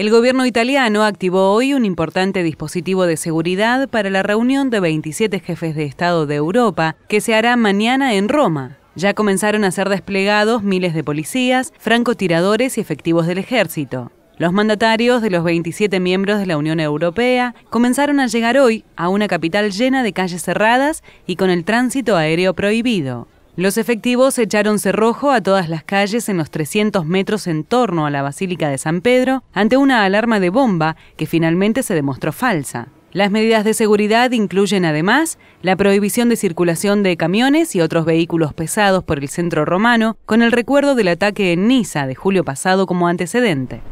El gobierno italiano activó hoy un importante dispositivo de seguridad para la reunión de 27 jefes de Estado de Europa que se hará mañana en Roma. Ya comenzaron a ser desplegados miles de policías, francotiradores y efectivos del ejército. Los mandatarios de los 27 miembros de la Unión Europea comenzaron a llegar hoy a una capital llena de calles cerradas y con el tránsito aéreo prohibido. Los efectivos echaron cerrojo a todas las calles en los 300 metros en torno a la Basílica de San Pedro ante una alarma de bomba que finalmente se demostró falsa. Las medidas de seguridad incluyen además la prohibición de circulación de camiones y otros vehículos pesados por el centro romano, con el recuerdo del ataque en Niza de julio pasado como antecedente.